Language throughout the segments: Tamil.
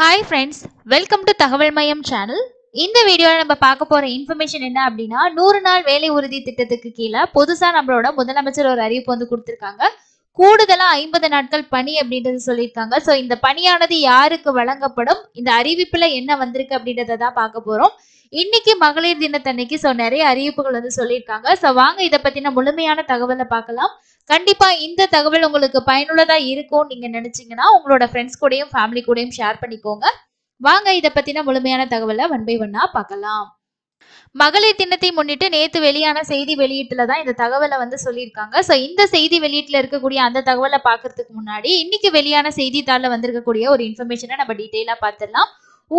ஹாய் ஃப்ரெண்ட்ஸ் வெல்கம் டு தகவல் மையம் சேனல் இந்த வீடியோவில் நம்ம பார்க்க போகிற இன்ஃபர்மேஷன் என்ன அப்படின்னா நூறு நாள் வேலை உறுதி திட்டத்துக்கு கீழே புதுசாக நம்மளோட முதலமைச்சர் ஒரு அறிவிப்பு வந்து கொடுத்துருக்காங்க கூடுதலாக ஐம்பது நாட்கள் பணி அப்படின்றது சொல்லியிருக்காங்க ஸோ இந்த பணியானது யாருக்கு வழங்கப்படும் இந்த அறிவிப்பில் என்ன வந்திருக்கு அப்படின்றத தான் பார்க்க போகிறோம் இன்னைக்கு மகளிர் தினத்தன்னைக்கு ஸோ நிறைய அறிவிப்புகள் வந்து சொல்லியிருக்காங்க ஸோ வாங்க இதை பத்தின முழுமையான தகவலை பார்க்கலாம் கண்டிப்பா இந்த தகவல் உங்களுக்கு பயனுள்ளதா இருக்கும் நீங்க நினைச்சீங்கன்னா உங்களோட ஃப்ரெண்ட்ஸ் கூடயும் ஃபேமிலி கூடயும் ஷேர் பண்ணிக்கோங்க வாங்க இதை பத்தின முழுமையான தகவலை ஒன் பை ஒன்னா பார்க்கலாம் மகளிர் தினத்தை முன்னிட்டு நேத்து வெளியான செய்தி வெளியீட்டுல தான் இந்த தகவலை வந்து சொல்லியிருக்காங்க ஸோ இந்த செய்தி வெளியீட்டுல இருக்கக்கூடிய அந்த தகவலை பாக்குறதுக்கு முன்னாடி இன்னைக்கு வெளியான செய்தித்தாளில் வந்திருக்கக்கூடிய ஒரு இன்ஃபர்மேஷனை நம்ம டீட்டெயிலா பார்த்துடலாம்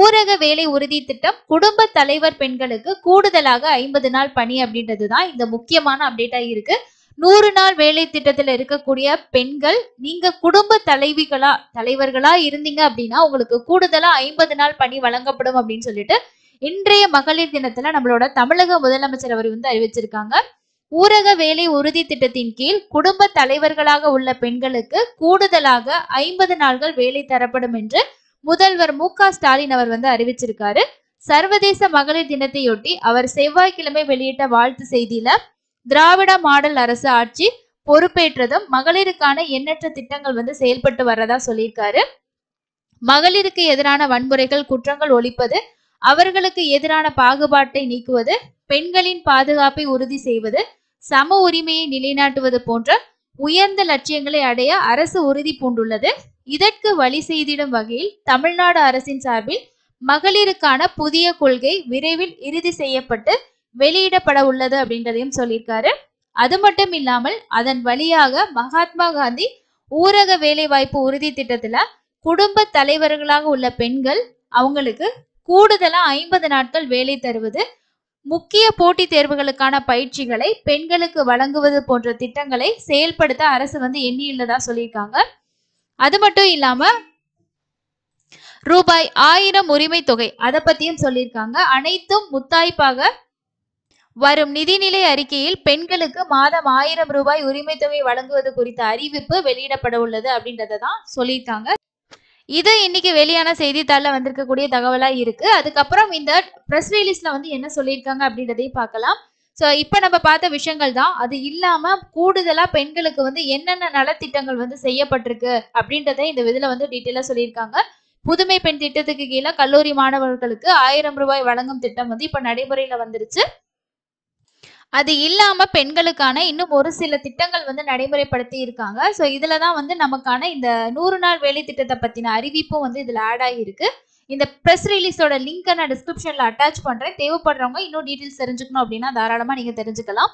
ஊரக வேலை உறுதி திட்டம் குடும்ப தலைவர் பெண்களுக்கு கூடுதலாக ஐம்பது நாள் பணி அப்படின்றது தான் இந்த முக்கியமான அப்டேட்டா இருக்கு நூறு நாள் வேலை திட்டத்துல இருக்கக்கூடிய பெண்கள் நீங்க குடும்ப தலைவிகளா தலைவர்களா இருந்தீங்க அப்படின்னா உங்களுக்கு கூடுதலா ஐம்பது நாள் பணி வழங்கப்படும் அப்படின்னு சொல்லிட்டு இன்றைய மகளிர் தினத்துல நம்மளோட தமிழக முதலமைச்சர் அவர் வந்து அறிவிச்சிருக்காங்க ஊரக வேலை உறுதி திட்டத்தின் கீழ் குடும்ப தலைவர்களாக உள்ள பெண்களுக்கு கூடுதலாக ஐம்பது நாள்கள் வேலை தரப்படும் என்று முதல்வர் மு க ஸ்டாலின் அவர் வந்து அறிவிச்சிருக்காரு சர்வதேச மகளிர் தினத்தையொட்டி அவர் செவ்வாய்க்கிழமை வெளியிட்ட வாழ்த்து செய்தியில திராவிட மாடல் அரசு ஆட்சி பொறுப்பேற்றதும் மகளிருக்கான எண்ணற்ற திட்டங்கள் வந்து செயல்பட்டு வர்றதா சொல்லியிருக்காரு மகளிருக்கு எதிரான வன்முறைகள் குற்றங்கள் ஒழிப்பது அவர்களுக்கு எதிரான பாகுபாட்டை நீக்குவது பெண்களின் பாதுகாப்பை உறுதி செய்வது சம உரிமையை நிலைநாட்டுவது போன்ற உயர்ந்த லட்சியங்களை அடைய அரசு உறுதி பூண்டுள்ளது இதற்கு வழி செய்திடும் வகையில் தமிழ்நாடு அரசின் சார்பில் மகளிருக்கான புதிய கொள்கை விரைவில் இறுதி செய்யப்பட்டு வெளியிடப்பட உள்ளது அப்படின்றதையும் சொல்லியிருக்காரு அது மட்டும் இல்லாமல் அதன் வழியாக மகாத்மா காந்தி ஊரக வேலைவாய்ப்பு உறுதி திட்டத்துல குடும்ப தலைவர்களாக உள்ள பெண்கள் அவங்களுக்கு கூடுதலா ஐம்பது நாட்கள் வேலை தருவது முக்கிய போட்டி தேர்வுகளுக்கான பயிற்சிகளை பெண்களுக்கு வழங்குவது போன்ற திட்டங்களை செயல்படுத்த அரசு வந்து எண்ணியுள்ளதா சொல்லியிருக்காங்க அது மட்டும் இல்லாம ரூபாய் ஆயிரம் உரிமை தொகை அதை பத்தியும் சொல்லியிருக்காங்க அனைத்தும் முத்தாய்ப்பாக வரும் நிதிநிலை அறிக்கையில் பெண்களுக்கு மாதம் ஆயிரம் ரூபாய் உரிமை தொகை வழங்குவது குறித்த அறிவிப்பு வெளியிடப்பட உள்ளது அப்படின்றத தான் சொல்லியிருக்காங்க இது இன்னைக்கு வெளியான செய்தித்தாளில் வந்திருக்கக்கூடிய தகவலாக இருக்கு அதுக்கப்புறம் இந்த பிரஸ் ரிலீஸ்ல வந்து என்ன சொல்லியிருக்காங்க அப்படின்றதையும் பார்க்கலாம் ஸோ இப்போ நம்ம பார்த்த விஷயங்கள் தான் அது இல்லாமல் கூடுதலாக பெண்களுக்கு வந்து என்னென்ன நலத்திட்டங்கள் வந்து செய்யப்பட்டிருக்கு அப்படின்றத இந்த விதில் வந்து டீட்டெயிலாக சொல்லியிருக்காங்க புதுமை பெண் திட்டத்துக்கு கீழே கல்லூரி மாணவர்களுக்கு ஆயிரம் ரூபாய் வழங்கும் திட்டம் வந்து இப்போ நடைமுறையில் வந்துருச்சு அது இல்லாமல் பெண்களுக்கான இன்னும் ஒரு சில திட்டங்கள் வந்து நடைமுறைப்படுத்தி இருக்காங்க ஸோ இதில் தான் வந்து நமக்கான இந்த நூறு நாள் வேலை திட்டத்தை பற்றின அறிவிப்பும் வந்து இதில் ஆட் ஆகியிருக்கு இந்த ப்ரெஸ் ரிலீஸோட லிங்க்கை நான் டிஸ்கிரிப்ஷனில் அட்டாச் பண்ணுறேன் தேவைப்படுறவங்க இன்னும் டீட்டெயில்ஸ் தெரிஞ்சுக்கணும் அப்படின்னா தாராளமாக நீங்கள் தெரிஞ்சுக்கலாம்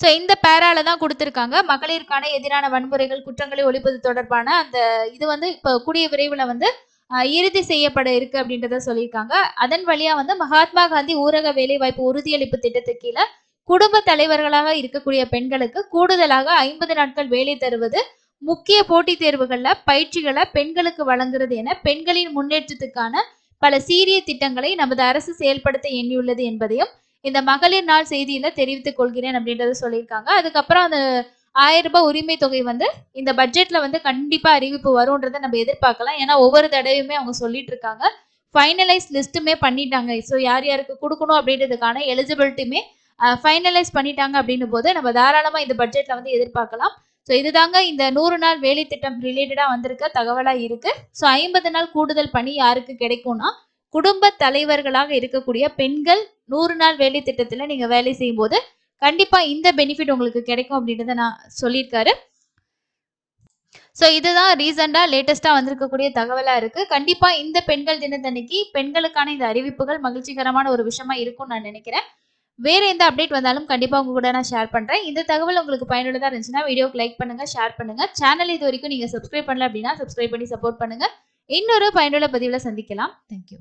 ஸோ இந்த பேரால தான் கொடுத்துருக்காங்க மகளிருக்கான எதிரான வன்முறைகள் குற்றங்களை ஒழிப்பது தொடர்பான அந்த இது வந்து இப்போ கூடிய விரைவில் வந்து இறுதி செய்யப்பட இருக்கு அப்படின்றத சொல்லியிருக்காங்க அதன் வழியா வந்து மகாத்மா காந்தி ஊரக வேலைவாய்ப்பு உறுதியளிப்பு திட்டத்துக்கு கீழே குடும்ப தலைவர்களாக இருக்கக்கூடிய பெண்களுக்கு கூடுதலாக ஐம்பது நாட்கள் வேலை தருவது முக்கிய போட்டித் தேர்வுகளில் பயிற்சிகளை பெண்களுக்கு வழங்குறது என பெண்களின் முன்னேற்றத்துக்கான பல சீரிய திட்டங்களை நமது அரசு செயல்படுத்த எண்ணியுள்ளது என்பதையும் இந்த மகளிர் நாள் செய்தியில தெரிவித்துக் கொள்கிறேன் அப்படின்றத சொல்லியிருக்காங்க அதுக்கப்புறம் அந்த ஆயிரம் ரூபாய் உரிமை தொகை வந்து இந்த பட்ஜெட்ல வந்து கண்டிப்பா அறிவிப்பு வரும்ன்றத நம்ம எதிர்பார்க்கலாம் ஏன்னா ஒவ்வொரு தடவையுமே அவங்க சொல்லிட்டு இருக்காங்க ஃபைனலைஸ் லிஸ்ட்டுமே பண்ணிட்டாங்க ஸோ யார் யாருக்கு கொடுக்கணும் அப்படின்றதுக்கான எலிஜிபிலிட்டியுமே ஃபைனலைஸ் பண்ணிட்டாங்க அப்படின்னும் போது நம்ம தாராளமாக இந்த பட்ஜெட்டில் வந்து எதிர்பார்க்கலாம் ஸோ இது தாங்க இந்த நூறு நாள் வேலை திட்டம் ரிலேட்டடாக வந்திருக்க தகவலாக இருக்குது ஸோ ஐம்பது நாள் கூடுதல் பணி யாருக்கு கிடைக்கும்னா குடும்ப தலைவர்களாக இருக்கக்கூடிய பெண்கள் நூறு நாள் வேலை திட்டத்தில் நீங்கள் வேலை செய்யும்போது கண்டிப்பாக இந்த பெனிஃபிட் உங்களுக்கு கிடைக்கும் அப்படின்றத நான் சொல்லியிருக்காரு ஸோ இதுதான் ரீசெண்டாக லேட்டஸ்ட்டாக வந்திருக்கக்கூடிய தகவலாக இருக்குது கண்டிப்பாக இந்த பெண்கள் தினத்தன்னைக்கு பெண்களுக்கான இந்த அறிவிப்புகள் மகிழ்ச்சிகரமான ஒரு விஷயமா இருக்கும்னு நான் நினைக்கிறேன் வேறு எந்த அப்டேட் வந்தாலும் கண்டிப்பாக உங்கள் கூட நான் ஷேர் பண்ணுறேன் இந்த தகவல் உங்களுக்கு பயனுள்ளதாக இருந்துச்சுன்னா வீடியோக்கு லைக் பண்ணுங்கள் ஷேர் பண்ணுங்கள் சேனல் இது வரைக்கும் நீங்கள் சப்ஸ்கிரைப் பண்ணல அப்படின்னா சப்ஸ்கிரைப் பண்ணி சப்போர்ட் பண்ணுங்கள் இன்னொரு பயனுள்ள பதிவில் சந்திக்கலாம் தேங்க்யூ